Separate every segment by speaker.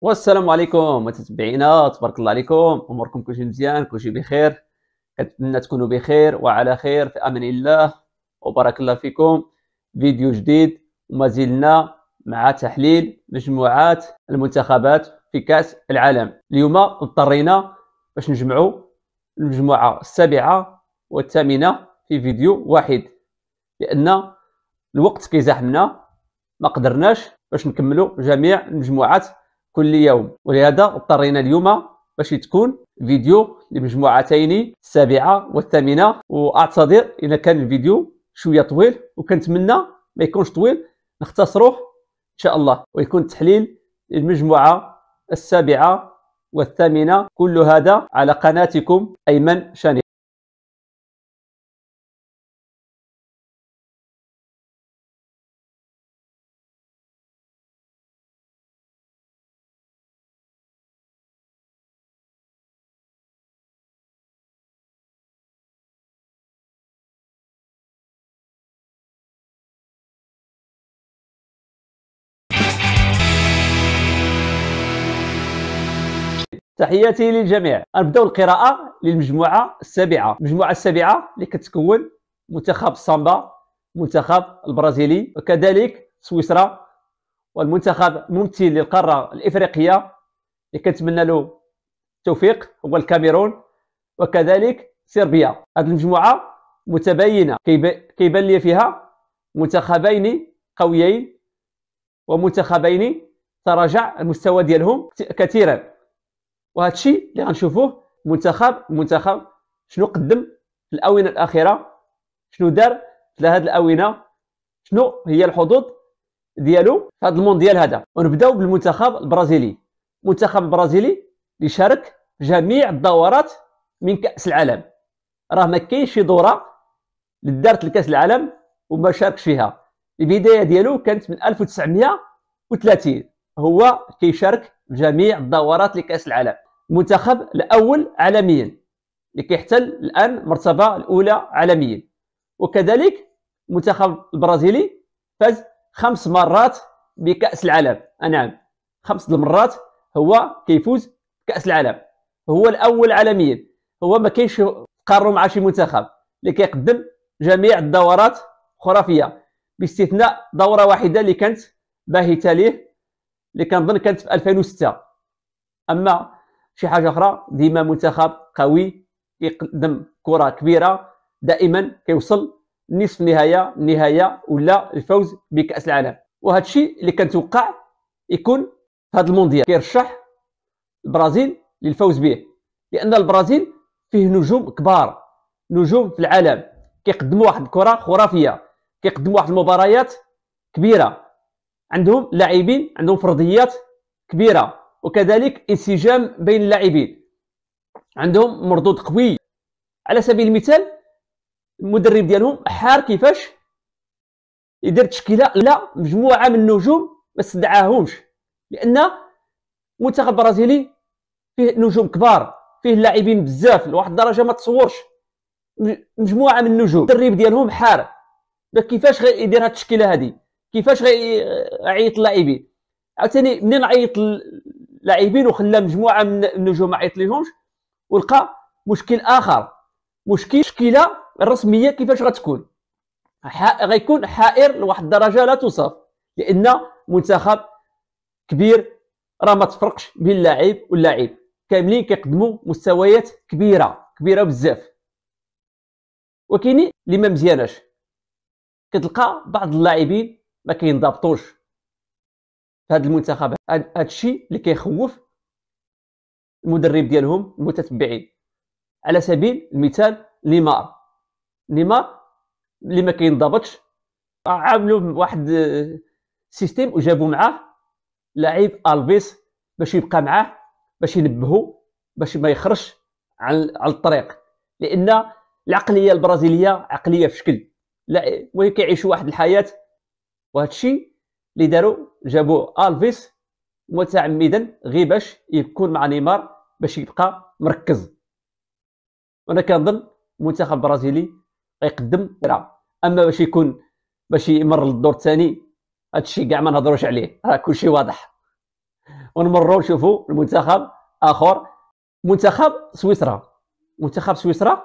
Speaker 1: والسلام عليكم متتبعينا تبارك الله عليكم اموركم كلشي مزيان كلشي بخير كنتمنى تكونوا بخير وعلى خير في امان الله وبارك الله فيكم فيديو جديد وما زلنا مع تحليل مجموعات المنتخبات في كاس العالم اليوم اضطرينا باش نجمعوا المجموعه السابعه والثامنه في فيديو واحد لان الوقت كيزاحمنا ما قدرناش باش نكملوا جميع المجموعات كل يوم ولهذا اضطرينا اليوم باش تكون فيديو لمجموعتين السابعة والثامنة واعتذر إذا كان الفيديو شوية طويل وكنتمنى ما يكونش طويل نختصره إن شاء الله ويكون تحليل للمجموعة السابعة والثامنة كل هذا على قناتكم أيمن شاني تحياتي للجميع نبداو القراءه للمجموعه السابعه المجموعه السابعه اللي كتكون منتخب السامبا المنتخب البرازيلي وكذلك سويسرا والمنتخب الممثل للقاره الافريقيه اللي كنتمنى له التوفيق هو الكاميرون وكذلك صربيا هذه المجموعه متباينه كيبان لي فيها منتخبين قويين ومنتخبين تراجع المستوى ديالهم كثيرا وهذا الشيء اللي غنشوفوه منتخب منتخب شنو قدم في الاونه الاخيره شنو دار في هذه الاونه شنو هي الحظوظ ديالو في هذا المونديال هذا ونبداو بالمنتخب البرازيلي المنتخب البرازيلي اللي شارك في جميع الدورات من كاس العالم راه ما كاينش شي دوره اللي دارت لكاس العالم وما شاركش فيها البدايه ديالو كانت من 1930 هو كيشارك في جميع الدورات لكاس العالم المنتخب الاول عالميا اللي كيحتل الان المرتبه الاولى عالميا وكذلك المنتخب البرازيلي فاز خمس مرات بكاس العالم نعم خمس المرات هو كيفوز بكاس العالم هو الاول عالميا هو ما كاينش قاروا مع شي منتخب اللي كيقدم جميع الدورات خرافيه باستثناء دوره واحده اللي كانت باهته ليه اللي كنظن كانت في 2006 اما شي حاجه اخرى ديما منتخب قوي يقدم كره كبيره دائما كيوصل نصف النهايه النهايه ولا الفوز بكاس العالم وهذا الشيء اللي كنتوقع يكون هذا المونديال كيرشح البرازيل للفوز به لان البرازيل فيه نجوم كبار نجوم في العالم كيقدموا واحد الكره خرافيه كيقدموا واحد المباريات كبيره عندهم لاعبين عندهم فرضيات كبيره وكذلك انسجام بين اللاعبين عندهم مردود قوي على سبيل المثال المدرب ديالهم حار كيفاش يدير تشكيله لا مجموعه من النجوم ما استدعاهمش لان المنتخب البرازيلي فيه نجوم كبار فيه لاعبين بزاف لواحد الدرجه ما تصورش مجموعه من النجوم التدريب ديالهم حار كيفاش غيدير هاد التشكيله هادي كيفاش غيعيط آه، اللاعبين عاوتاني منين عيط لاعبين وخلى مجموعه من النجوم ما عيطليهمش ولقى مشكل اخر مشكل مشكله الرسميه كيفاش غتكون غيكون حائر لواحد الدرجه لا توصف لان منتخب كبير راه ما تفرقش بين اللاعب واللاعب كاملين كيقدموا مستويات كبيره كبيره بزاف وكاينين اللي ما مزياناش كتلقى بعض اللاعبين ما كينضبطوش هذا المنتخب هذا الشيء اللي كيخوف المدرب ديالهم المتتبعين على سبيل المثال نيمار نيمار اللي ما كينضبطش عملوا واحد سيستيم وجابوا معاه لعيب البيس باش يبقى معاه باش ينبهو باش ما يخرجش على الطريق لان العقليه البرازيليه عقليه في شكل لا كيعيشوا واحد الحياه وهذا الشيء اللي داروا جابوا الفيس متعمدا غير باش يكون مع نيمار باش يبقى مركز وانا كنظن المنتخب البرازيلي غيقدم اما باش يكون باش يمر للدور الثاني هادشي كاع ما نهضروش عليه راه كلشي واضح ونمروا نشوفوا المنتخب اخر منتخب سويسرا منتخب سويسرا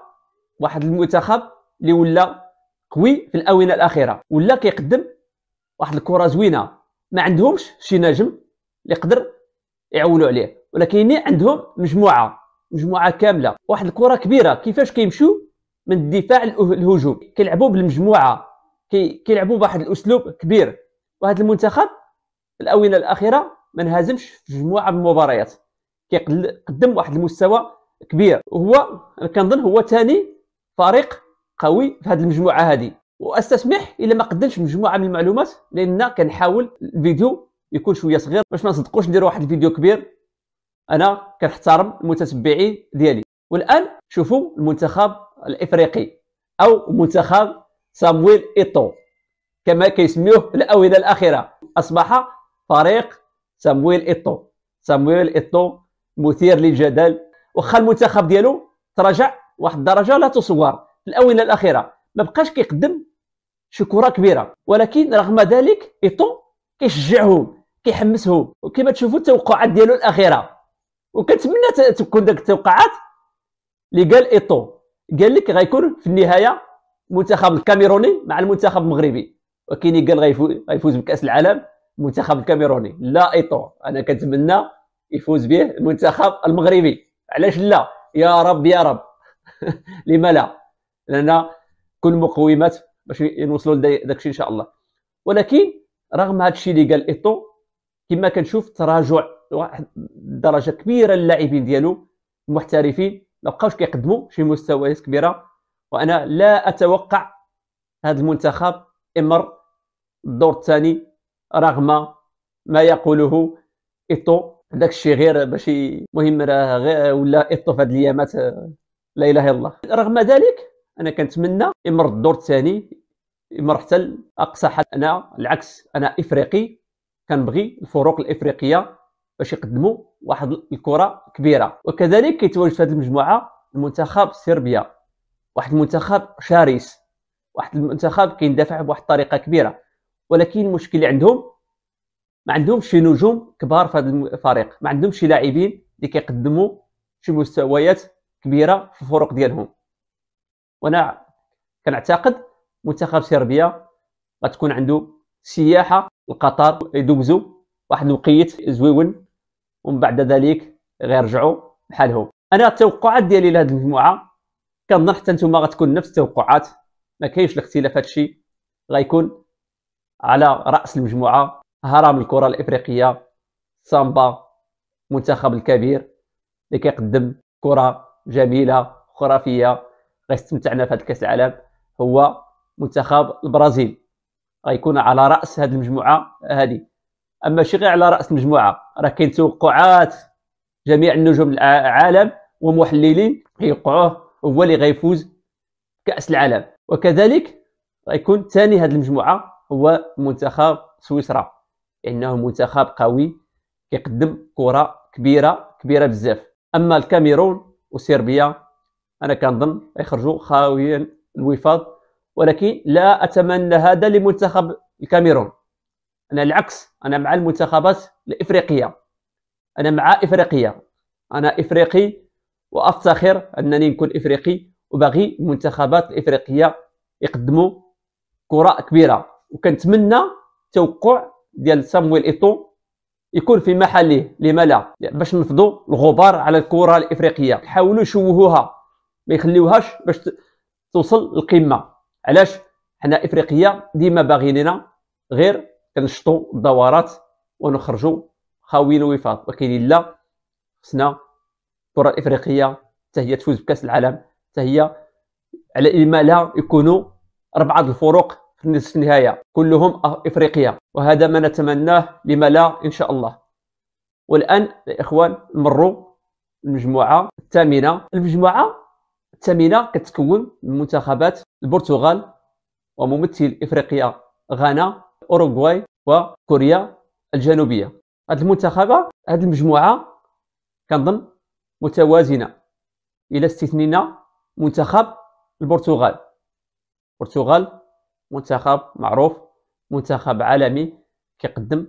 Speaker 1: واحد المنتخب اللي ولا قوي في الاونه الاخيره ولا كيقدم واحد الكره زوينه ما عندهمش شي نجم اللي يقدر يعولوا عليه ولكن عندهم مجموعه مجموعه كامله واحد الكره كبيره كيفاش كيمشوا من الدفاع للهجوم كيلعبوا بالمجموعه كيلعبوا بواحد الاسلوب كبير وهذا المنتخب الاونه الاخيره ما انهزمش في مجموعه من المباريات كيقدم واحد المستوى كبير وهو كنظن هو ثاني فريق قوي في هذه المجموعه هذه واستسمح الا ما قدمتش مجموعه من المعلومات لان كنحاول الفيديو يكون شويه صغير باش ما نصدقوش ندير واحد الفيديو كبير انا كنحترم المتتبعين ديالي والان شوفوا المنتخب الافريقي او منتخب سامويل ايتو كما كيسميوه الاونه الاخيره اصبح فريق سامويل ايتو سامويل ايتو مثير للجدل واخا المنتخب ديالو تراجع واحد الدرجه لا تصور في الاونه الاخيره ما بقاش كيقدم كره كبيره ولكن رغم ذلك ايتو كيشجعهم كيحمسهم وكما تشوفوا التوقعات ديالو الاخيره وكنتمنى تكون داك التوقعات اللي قال ايتو قال لك غيكون في النهايه منتخب الكاميروني مع المنتخب المغربي وكاين قال غيفوز بكاس العالم المنتخب الكاميروني لا ايتو انا كنتمنى يفوز به المنتخب المغربي علاش لا يا رب يا رب لما لا لان كل مقومات باش نوصلوا لداكشي ان شاء الله ولكن رغم هذا الشيء اللي قال ايتو كما كنشوف تراجع واحد درجه كبيره للاعبين ديالو المحترفين ما بقاوش كيقدموا شي مستويات كبيره وانا لا اتوقع هذا المنتخب امر الدور الثاني رغم ما يقوله ايتو داك الشيء غير باش المهم راه ولا ايتو في هذه الايامات لا اله الا الله رغم ذلك انا كنتمنى يمر الدور الثاني يمر حتى اقصى حد انا العكس انا افريقي كنبغي الفروق الافريقيه باش يقدموا واحد الكره كبيره وكذلك كيتواجد في هذه المجموعه المنتخب صربيا واحد المنتخب شرس واحد المنتخب كيندافع بواحد الطريقه كبيره ولكن المشكل اللي عندهم ما عندهمش شي نجوم كبار في هذا الفريق ما عندهمش شي لاعبين اللي كيقدموا شي مستويات كبيره في الفرق ديالهم وانا كنعتقد منتخب صربيا غتكون عنده سياحه لقطر يدوزو واحد الوقيت زويون ومن بعد ذلك غيرجعوا بحالهم انا التوقعات ديالي لهاد المجموعه كنظن حتى نتوما غتكون نفس التوقعات ما كاينش الاختلاف هادشي غيكون على راس المجموعه هرم الكره الافريقيه سامبا منتخب الكبير اللي كيقدم كره جميله خرافيه غيستمتعنا في هذا كاس العالم هو منتخب البرازيل غيكون على راس هذه المجموعه هذه اما شي غير على راس المجموعه راه كاين توقعات جميع النجوم العالم ومحللين كيوقعوه هو اللي غيفوز كاس العالم وكذلك غيكون ثاني هذه المجموعه هو منتخب سويسرا لانه منتخب قوي كيقدم كره كبيره كبيره بزاف اما الكاميرون وصربيا انا كنظن يخرجوا خاويا الوفاض ولكن لا اتمنى هذا لمنتخب الكاميرون انا العكس انا مع المنتخبات الافريقيه انا مع افريقيا انا افريقي وافتخر انني نكون افريقي وباغي المنتخبات الافريقيه يقدموا كره كبيره وكنتمنى توقع ديال سامويل ايتو يكون في محله لما لا باش نفضوا الغبار على الكره الافريقيه حاولوا يشوهوها ما يخليوهاش باش توصل للقمه علاش حنا افريقيا ديما باغيننا غير كنشطوا الدورات ونخرجوا خاويين وفاض ولكن لا خصنا الكره الافريقيه حتى هي تفوز بكاس العالم حتى هي على ما لا يكونوا اربعه الفروق في نصف النهايه كلهم افريقيا وهذا ما نتمناه لما لا ان شاء الله والان الاخوان اخوان نمروا المجموعه الثامنه المجموعه الثامنة كتكون من منتخبات البرتغال وممثل إفريقيا غانا أوروغواي وكوريا الجنوبية هاد المنتخبة هاد المجموعة كنظن متوازنة إلى استثنينا منتخب البرتغال البرتغال منتخب معروف منتخب عالمي كيقدم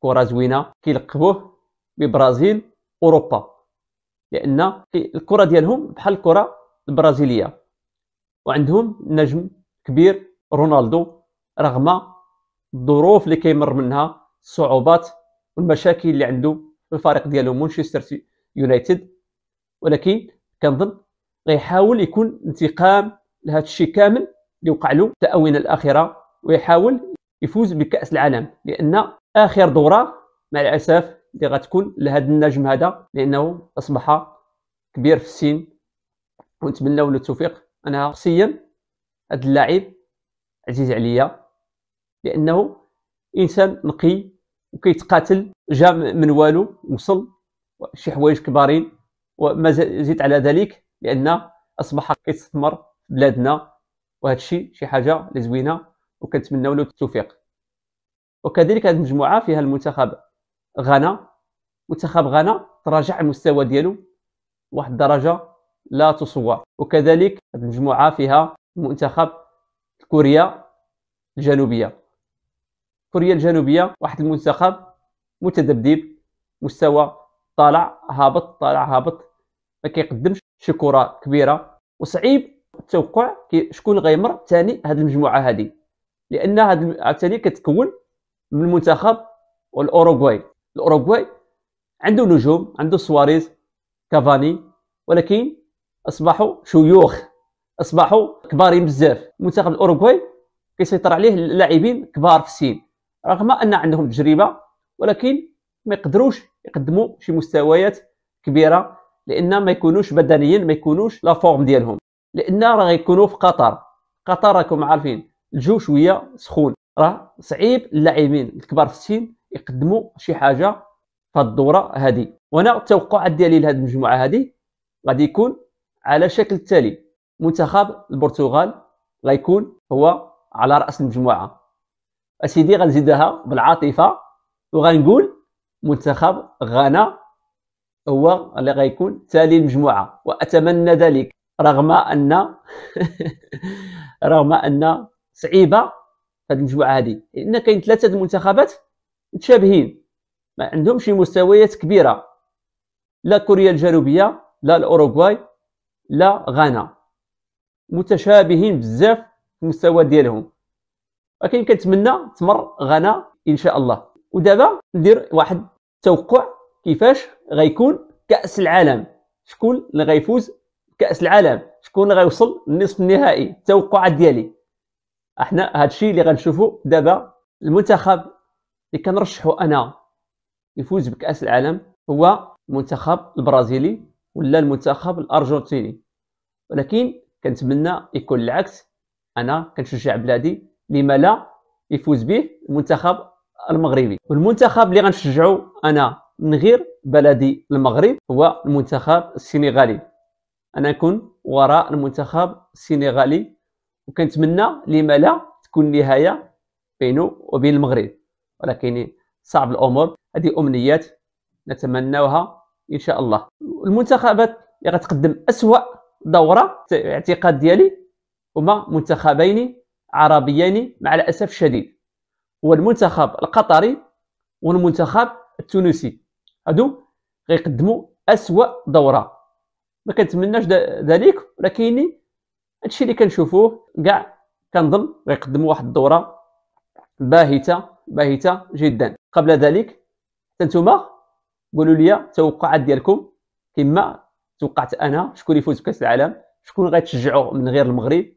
Speaker 1: كرة زوينة كيلقبوه ببرازيل أوروبا لأن الكرة ديالهم بحال الكرة البرازيليه وعندهم نجم كبير رونالدو رغم الظروف اللي كيمر منها الصعوبات والمشاكل اللي عنده الفريق ديالو مانشستر يونايتد ولكن كنظن غيحاول يكون انتقام لهذا الشيء كامل اللي وقع له تأوين الآخرة ويحاول يفوز بكأس العالم لأن آخر دورة مع الأسف اللي غتكون لهذا النجم هذا لأنه أصبح كبير في السن ونتمنى له التوفيق انا شخصيا هذا اللاعب عزيز عليا لانه انسان نقي وكيتقاتل جا من والو وصل شي حوايج كبارين وما زيد على ذلك لان اصبح كيستثمر في بلادنا وهذا الشيء شي حاجه اللي زوينه وكنتمناو له التوفيق وكذلك هذه المجموعه فيها المنتخب غانا منتخب غانا تراجع المستوى ديالو واحد الدرجه لا تصور وكذلك المجموعة فيها منتخب كوريا الجنوبية كوريا الجنوبية واحد المنتخب متذبذب مستوى طالع هابط طالع هابط ما كيقدمش شي كرة كبيرة وصعيب التوقع شكون غيمر ثاني هذه المجموعة هذه لأن هذه الثاني كتكون من المنتخب والأوروغواي الأوروغواي عنده نجوم عنده سواريز كافاني ولكن اصبحوا شيوخ اصبحوا كبارين بزاف منتخب الاوروغواي كيسيطر عليه اللاعبين كبار في السن رغم ان عندهم تجربه ولكن ما يقدروش يقدموا شي مستويات كبيره لان ما يكونوش بدنيا ما يكونوش لا فورم ديالهم لان راه غيكونوا في قطر قطر راكم عارفين الجو شويه سخون راه صعيب اللاعبين الكبار في السن يقدموا شي حاجه في الدوره هذه وانا التوقعات ديالي لهذه المجموعه هذه غادي يكون على الشكل التالي منتخب البرتغال غيكون هو على راس المجموعه اسيدي غنزيدها بالعاطفه وغنقول منتخب غانا هو اللي غيكون تالي المجموعه واتمنى ذلك رغم ان رغم ان صعيبه هذه المجموعه هذه لان كاين ثلاثه المنتخبات متشابهين ما عندهمش مستويات كبيره لا كوريا الجنوبيه لا الاوروغواي لا غانا متشابهين بزاف في المستوى ديالهم ولكن كنتمنى تمر غانا ان شاء الله ودابا ندير واحد التوقع كيفاش غيكون كاس العالم شكون اللي غيفوز بكاس العالم شكون اللي غيوصل النصف النهائي التوقعات ديالي احنا هادشي اللي غنشوفو دابا المنتخب اللي كنرشحو انا يفوز بكاس العالم هو المنتخب البرازيلي ولا المنتخب الارجنتيني ولكن كنتمنى يكون العكس انا كنشجع بلادي لما لا يفوز به المنتخب المغربي والمنتخب اللي غنشجعو انا من غير بلدي المغرب هو المنتخب السنغالي انا نكون وراء المنتخب السنغالي وكنتمنى لما لا تكون نهايه بينه وبين المغرب ولكن صعب الامور هذه امنيات نتمناها ان شاء الله المنتخبات اللي غتقدم اسوا دوره اعتقاد ديالي هما منتخبين عربيين مع الاسف الشديد هو المنتخب القطري والمنتخب التونسي هادو غيقدموا اسوا دوره ما كنتمناش ذلك ولكن هادشي اللي كنشوفوه كاع كنظن غيقدموا واحد الدوره باهته باهته جدا قبل ذلك انتما قولوا لي توقعات ديالكم كما توقعت انا شكون يفوز بكاس العالم شكون غيتشجعوا من غير المغرب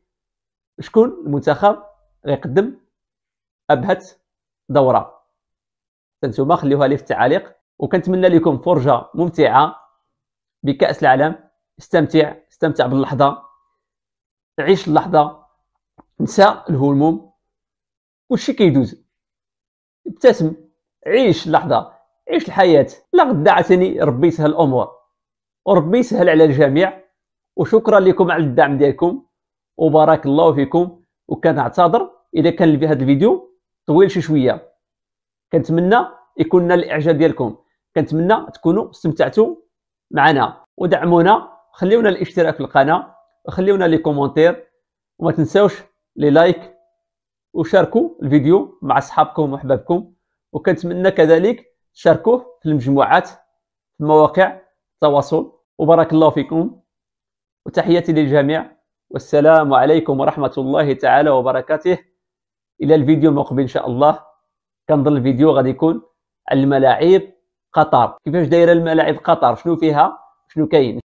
Speaker 1: شكون المنتخب غيقدم ابهت دوره انتم خليوها لي في التعاليق وكنتمنى لكم فرجه ممتعه بكاس العالم استمتع استمتع باللحظه عيش اللحظه نسى الهموم وشي كيدوز ابتسم عيش اللحظه عيش الحياة لا غدا عتني ربي يسهل الأمور وربي يسهل على الجميع وشكرا لكم على الدعم ديالكم وبارك الله فيكم وكنعتذر إذا كان في هذا الفيديو طويل شي شوية كنتمنى يكون نال الإعجاب ديالكم كنتمنى تكونوا استمتعتوا معنا ودعمونا خليونا الاشتراك في القناة وخليونا لي كومونتير وما تنساوش لي لايك وشاركوا الفيديو مع اصحابكم وحبابكم وكنتمنى كذلك شاركوه في المجموعات في مواقع التواصل وبارك الله فيكم وتحياتي للجميع والسلام عليكم ورحمة الله تعالى وبركاته إلى الفيديو المقبل إن شاء الله كنظن الفيديو غادي يكون الملاعب قطر كيفاش دايره الملاعب قطر شنو فيها شنو كاين